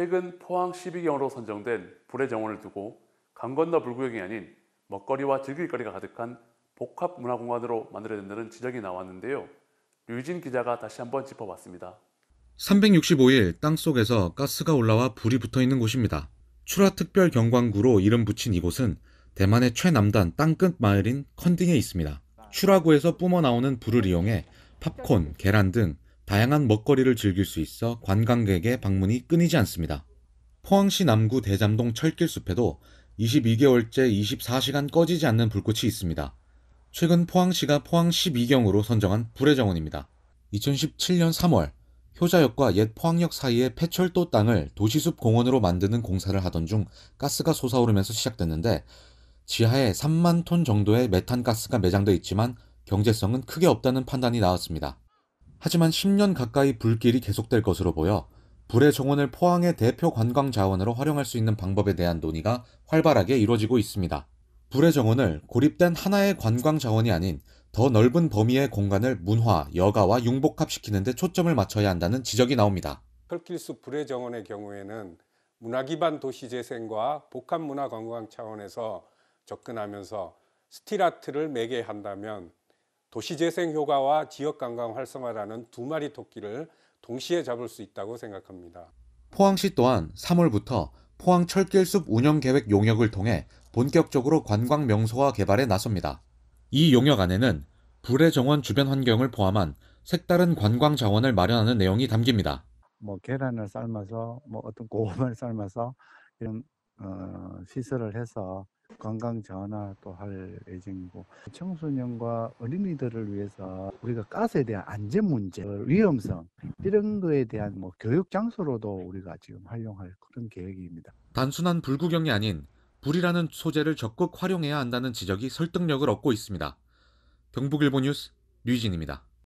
최근 포항 12경으로 선정된 불의 정원을 두고 강 건너 불구역이 아닌 먹거리와 즐길거리가 가득한 복합문화공간으로 만들어야된다는 지적이 나왔는데요. 류진 기자가 다시 한번 짚어봤습니다. 365일 땅속에서 가스가 올라와 불이 붙어 있는 곳입니다. 추라특별경관구로 이름 붙인 이곳은 대만의 최남단 땅끝 마을인 컨딩에 있습니다. 추라구에서 뿜어나오는 불을 이용해 팝콘, 계란 등 다양한 먹거리를 즐길 수 있어 관광객의 방문이 끊이지 않습니다. 포항시 남구 대잠동 철길숲에도 22개월째 24시간 꺼지지 않는 불꽃이 있습니다. 최근 포항시가 포항 12경으로 선정한 불의 정원입니다. 2017년 3월 효자역과 옛 포항역 사이의 폐철도 땅을 도시숲 공원으로 만드는 공사를 하던 중 가스가 솟아오르면서 시작됐는데 지하에 3만 톤 정도의 메탄가스가 매장돼 있지만 경제성은 크게 없다는 판단이 나왔습니다. 하지만 10년 가까이 불길이 계속될 것으로 보여 불의 정원을 포항의 대표 관광 자원으로 활용할 수 있는 방법에 대한 논의가 활발하게 이루어지고 있습니다. 불의 정원을 고립된 하나의 관광 자원이 아닌 더 넓은 범위의 공간을 문화, 여가와 융복합시키는 데 초점을 맞춰야 한다는 지적이 나옵니다. 펄킬스 불의 정원의 경우에는 문화 기반 도시 재생과 복합 문화 관광 차원에서 접근하면서 스틸아트를 매개한다면 도시재생 효과와 지역관광 활성화라는 두 마리 토끼를 동시에 잡을 수 있다고 생각합니다. 포항시 또한 3월부터 포항 철길숲 운영 계획 용역을 통해 본격적으로 관광 명소화 개발에 나섭니다. 이 용역 안에는 불의 정원 주변 환경을 포함한 색다른 관광 자원을 마련하는 내용이 담깁니다. 뭐 계란을 삶아서 뭐 어떤 고구마를 삶아서 이런 어, 시설을 해서 관광 전화또 할 예정이고 청소년과 어린이들을 위해서 우리가 가스에 대한 안전 문제, 위험성 이런 거에 대한 뭐 교육 장소로도 우리가 지금 활용할 그런 계획입니다. 단순한 불구경이 아닌 불이라는 소재를 적극 활용해야 한다는 지적이 설득력을 얻고 있습니다. 경북일보 뉴스 류진입니다.